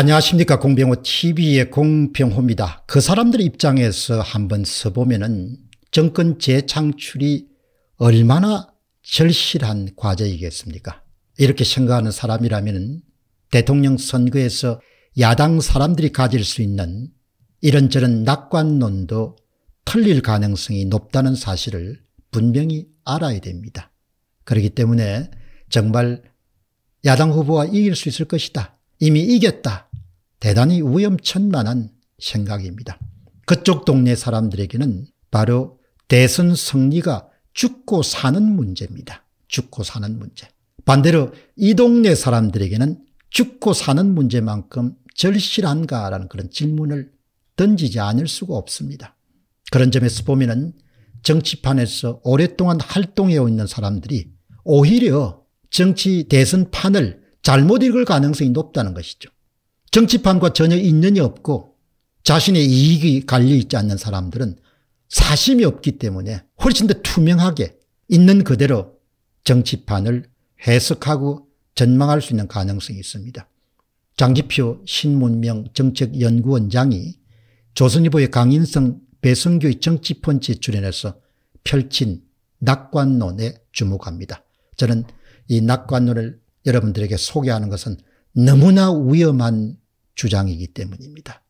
안녕하십니까 공병호 tv의 공병호입니다. 그 사람들 입장에서 한번 써보면은 정권 재창출이 얼마나 절실한 과제이겠습니까 이렇게 생각하는 사람이라면 은 대통령 선거에서 야당 사람들이 가질 수 있는 이런저런 낙관론도 틀릴 가능성이 높다는 사실을 분명히 알아야 됩니다. 그렇기 때문에 정말 야당 후보가 이길 수 있을 것이다. 이미 이겼다. 대단히 위험천만한 생각입니다. 그쪽 동네 사람들에게는 바로 대선 승리가 죽고 사는 문제입니다. 죽고 사는 문제. 반대로 이 동네 사람들에게는 죽고 사는 문제만큼 절실한가라는 그런 질문을 던지지 않을 수가 없습니다. 그런 점에서 보면은 정치판에서 오랫동안 활동해 있는 사람들이 오히려 정치 대선판을 잘못 읽을 가능성이 높다는 것이죠. 정치판과 전혀 인연이 없고 자신의 이익이 갈려있지 않는 사람들은 사심이 없기 때문에 훨씬 더 투명하게 있는 그대로 정치판을 해석하고 전망할 수 있는 가능성이 있습니다. 장기표 신문명 정책연구원장이 조선일보의 강인성 배성규의 정치펀치에 출연해서 펼친 낙관론에 주목합니다. 저는 이 낙관론을 여러분들에게 소개하는 것은 너무나 위험한 주장이기 때문입니다.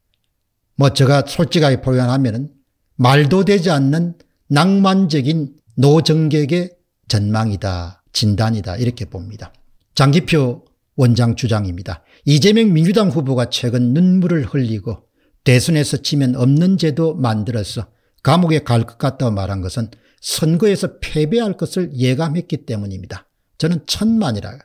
뭐 제가 솔직하게 표현하면 말도 되지 않는 낭만적인 노정객의 전망이다, 진단이다 이렇게 봅니다. 장기표 원장 주장입니다. 이재명 민주당 후보가 최근 눈물을 흘리고 대선에서 치면 없는 제도 만들어서 감옥에 갈 것 같다고 말한 것은 선거에서 패배할 것을 예감했기 때문입니다. 저는 천만이라,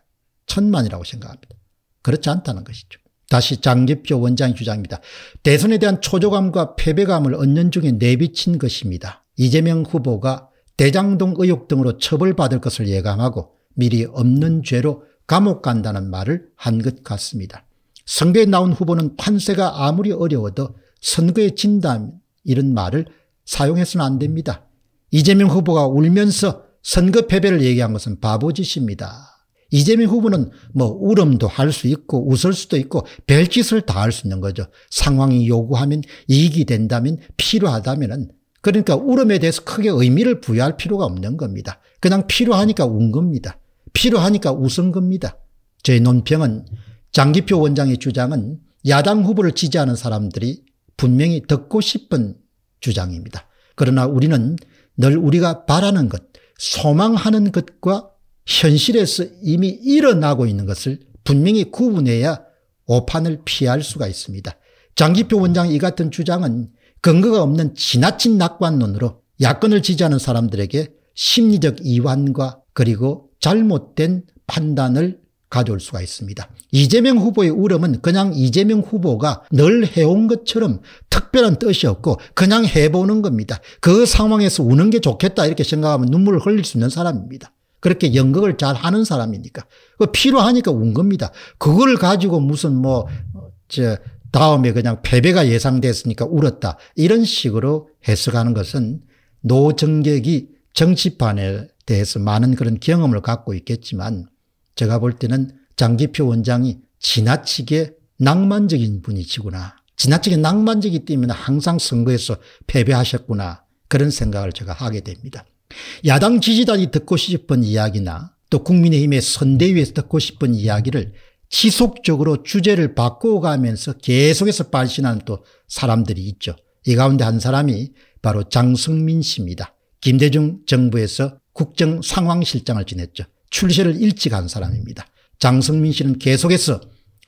천만이라고 생각합니다. 그렇지 않다는 것이죠. 다시 장집표 원장 주장입니다. 대선에 대한 초조감과 패배감을 언년 중에 내비친 것입니다. 이재명 후보가 대장동 의혹 등으로 처벌받을 것을 예감하고 미리 없는 죄로 감옥 간다는 말을 한 것 같습니다. 선거에 나온 후보는 판세가 아무리 어려워도 선거에 진다 이런 말을 사용해서는 안 됩니다. 이재명 후보가 울면서 선거 패배를 얘기한 것은 바보짓입니다. 이재명 후보는 뭐 울음도 할 수 있고 웃을 수도 있고 별짓을 다 할 수 있는 거죠. 상황이 요구하면 이익이 된다면 필요하다면은 그러니까 울음에 대해서 크게 의미를 부여할 필요가 없는 겁니다. 그냥 필요하니까 운 겁니다. 필요하니까 웃은 겁니다. 저희 논평은 장기표 원장의 주장은 야당 후보를 지지하는 사람들이 분명히 듣고 싶은 주장입니다. 그러나 우리는 늘 우리가 바라는 것, 소망하는 것과 현실에서 이미 일어나고 있는 것을 분명히 구분해야 오판을 피할 수가 있습니다. 장기표 원장이 같은 주장은 근거가 없는 지나친 낙관론으로 야권을 지지하는 사람들에게 심리적 이완과 그리고 잘못된 판단을 가져올 수가 있습니다. 이재명 후보의 울음은 그냥 이재명 후보가 늘 해온 것처럼 특별한 뜻이 없고 그냥 해보는 겁니다. 그 상황에서 우는 게 좋겠다 이렇게 생각하면 눈물을 흘릴 수 있는 사람입니다. 그렇게 연극을 잘 하는 사람이니까. 필요하니까 운 겁니다. 그걸 가지고 무슨 뭐, 저, 다음에 그냥 패배가 예상됐으니까 울었다. 이런 식으로 해석하는 것은 노정객이 정치판에 대해서 많은 그런 경험을 갖고 있겠지만 제가 볼 때는 장기표 원장이 지나치게 낭만적인 분이시구나. 지나치게 낭만적이기 때문에 항상 선거에서 패배하셨구나. 그런 생각을 제가 하게 됩니다. 야당 지지단이 듣고 싶은 이야기나 또 국민의힘의 선대위에서 듣고 싶은 이야기를 지속적으로 주제를 바꿔가면서 계속해서 발신하는 또 사람들이 있죠. 이 가운데 한 사람이 바로 장성민 씨입니다. 김대중 정부에서 국정 상황실장을 지냈죠. 출세를 일찍 한 사람입니다. 장성민 씨는 계속해서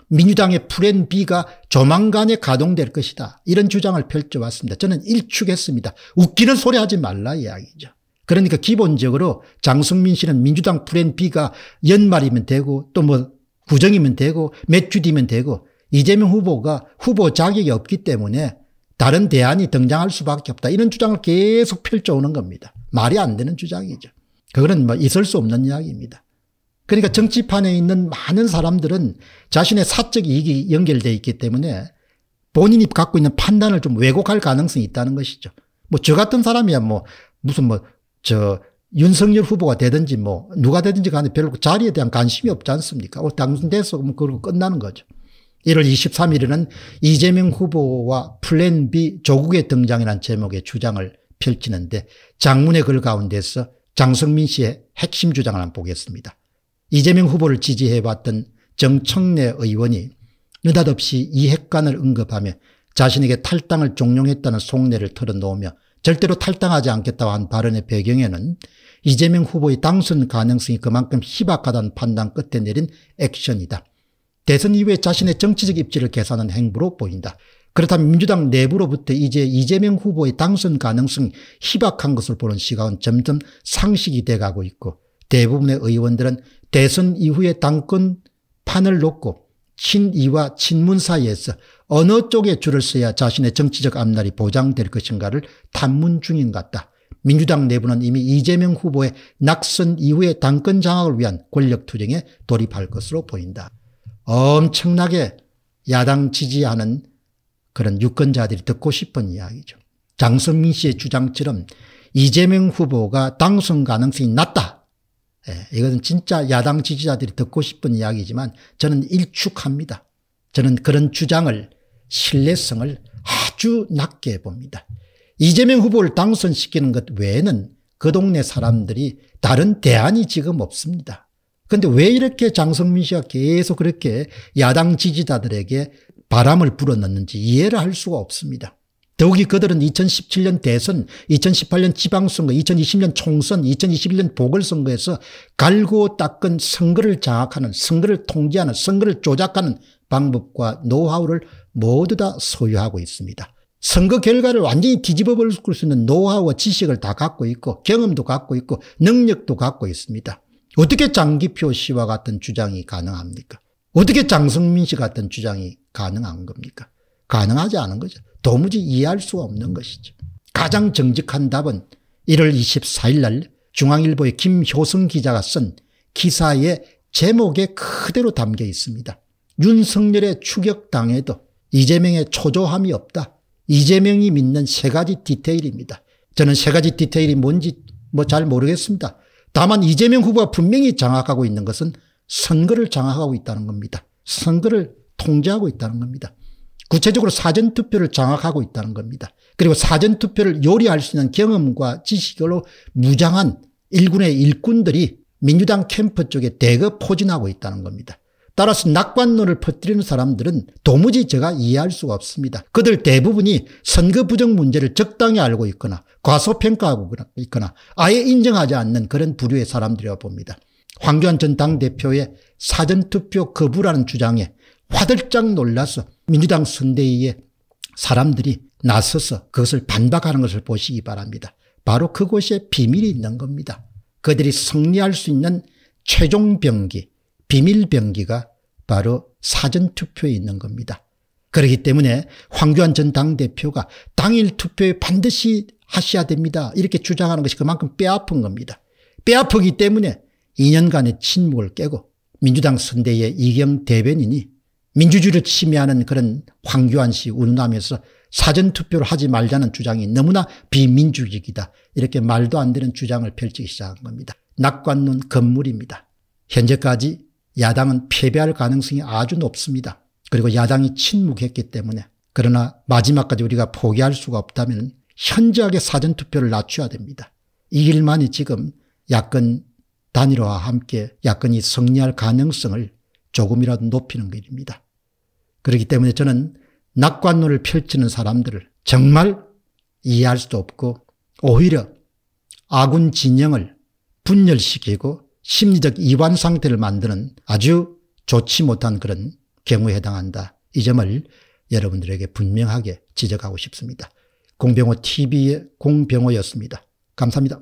민주당의 프랜 B가 조만간에 가동될 것이다. 이런 주장을 펼쳐왔습니다. 저는 일축했습니다. 웃기는 소리 하지 말라 이야기죠. 그러니까 기본적으로 장승민 씨는 민주당 프랜 B가 연말이면 되고 또 뭐 구정이면 되고 몇 주 뒤면 되고 이재명 후보가 후보 자격이 없기 때문에 다른 대안이 등장할 수밖에 없다. 이런 주장을 계속 펼쳐오는 겁니다. 말이 안 되는 주장이죠. 그거는 뭐 있을 수 없는 이야기입니다. 그러니까 정치판에 있는 많은 사람들은 자신의 사적 이익이 연결돼 있기 때문에 본인이 갖고 있는 판단을 좀 왜곡할 가능성이 있다는 것이죠. 뭐 저 같은 사람이야 뭐 무슨 뭐저 윤석열 후보가 되든지 뭐 누가 되든지 간에 별로 자리에 대한 관심이 없지 않습니까? 당선돼서 그러고 끝나는 거죠. 1월 23일에는 이재명 후보와 플랜 B 조국의 등장이라는 제목의 주장을 펼치는데 장문의 글 가운데서 장성민 씨의 핵심 주장을 한번 보겠습니다. 이재명 후보를 지지해왔던 정청래 의원이 느닷없이 이핵관을 언급하며 자신에게 탈당을 종용했다는 속내를 털어놓으며 절대로 탈당하지 않겠다고 한 발언의 배경에는 이재명 후보의 당선 가능성이 그만큼 희박하다는 판단 끝에 내린 액션이다. 대선 이후에 자신의 정치적 입지를 계산한 행보로 보인다. 그렇다면 민주당 내부로부터 이제 이재명 후보의 당선 가능성이 희박한 것을 보는 시각은 점점 상식이 돼가고 있고 대부분의 의원들은 대선 이후에 당권 판을 놓고 친이와 친문 사이에서 어느 쪽에 줄을 서야 자신의 정치적 앞날이 보장될 것인가를 탐문 중인 것 같다. 민주당 내부는 이미 이재명 후보의 낙선 이후의 당권 장악을 위한 권력투쟁에 돌입할 것으로 보인다. 엄청나게 야당 지지하는 그런 유권자들이 듣고 싶은 이야기죠. 장성민 씨의 주장처럼 이재명 후보가 당선 가능성이 낮다. 예, 이것은 진짜 야당 지지자들이 듣고 싶은 이야기지만 저는 일축합니다. 저는 그런 주장을 신뢰성을 아주 낮게 봅니다. 이재명 후보를 당선시키는 것 외에는 그 동네 사람들이 다른 대안이 지금 없습니다. 그런데 왜 이렇게 장성민 씨가 계속 그렇게 야당 지지자들에게 바람을 불어넣는지 이해를 할 수가 없습니다. 더욱이 그들은 2017년 대선, 2018년 지방선거, 2020년 총선, 2021년 보궐선거에서 갈고 닦은 선거를 장악하는, 선거를 통제하는, 선거를 조작하는 방법과 노하우를 모두 다 소유하고 있습니다. 선거 결과를 완전히 뒤집어 버릴 수 있는 노하우와 지식을 다 갖고 있고 경험도 갖고 있고 능력도 갖고 있습니다. 어떻게 장기표 씨와 같은 주장이 가능합니까? 어떻게 장성민 씨 같은 주장이 가능한 겁니까? 가능하지 않은 거죠. 도무지 이해할 수 없는 것이죠. 가장 정직한 답은 1월 24일 날 중앙일보의 김효승 기자가 쓴 기사의 제목에 그대로 담겨 있습니다. 윤석열의 추격당해도 이재명의 초조함이 없다. 이재명이 믿는 세 가지 디테일입니다. 저는 세 가지 디테일이 뭔지 뭐 잘 모르겠습니다. 다만 이재명 후보가 분명히 장악하고 있는 것은 선거를 장악하고 있다는 겁니다. 선거를 통제하고 있다는 겁니다. 구체적으로 사전투표를 장악하고 있다는 겁니다. 그리고 사전투표를 요리할 수 있는 경험과 지식으로 무장한 일군의 일꾼들이 민주당 캠프 쪽에 대거 포진하고 있다는 겁니다. 따라서 낙관론을 퍼뜨리는 사람들은 도무지 제가 이해할 수가 없습니다. 그들 대부분이 선거 부정 문제를 적당히 알고 있거나 과소평가하고 있거나 아예 인정하지 않는 그런 부류의 사람들이라 봅니다. 황교안 전 당대표의 사전투표 거부라는 주장에 화들짝 놀라서 민주당 선대위에 사람들이 나서서 그것을 반박하는 것을 보시기 바랍니다. 바로 그곳에 비밀이 있는 겁니다. 그들이 승리할 수 있는 최종 병기 비밀병기가 바로 사전투표에 있는 겁니다. 그렇기 때문에 황교안 전 당대표가 당일 투표에 반드시 하셔야 됩니다. 이렇게 주장하는 것이 그만큼 뼈아픈 겁니다. 뼈아프기 때문에 2년간의 침묵을 깨고 민주당 선대의 이경 대변인이 민주주의를 침해하는 그런 황교안 씨 운운하면서 사전투표를 하지 말자는 주장이 너무나 비민주적이다. 이렇게 말도 안 되는 주장을 펼치기 시작한 겁니다. 낙관론 건물입니다. 현재까지 야당은 패배할 가능성이 아주 높습니다. 그리고 야당이 침묵했기 때문에 그러나 마지막까지 우리가 포기할 수가 없다면 현저하게 사전투표를 낮춰야 됩니다. 이길만이 지금 야권 단일화와 함께 야권이 승리할 가능성을 조금이라도 높이는 길입니다 그렇기 때문에 저는 낙관론을 펼치는 사람들을 정말 이해할 수도 없고 오히려 아군 진영을 분열시키고 심리적 이완 상태를 만드는 아주 좋지 못한 그런 경우에 해당한다. 이 점을 여러분들에게 분명하게 지적하고 싶습니다. 공병호 TV의 공병호였습니다. 감사합니다.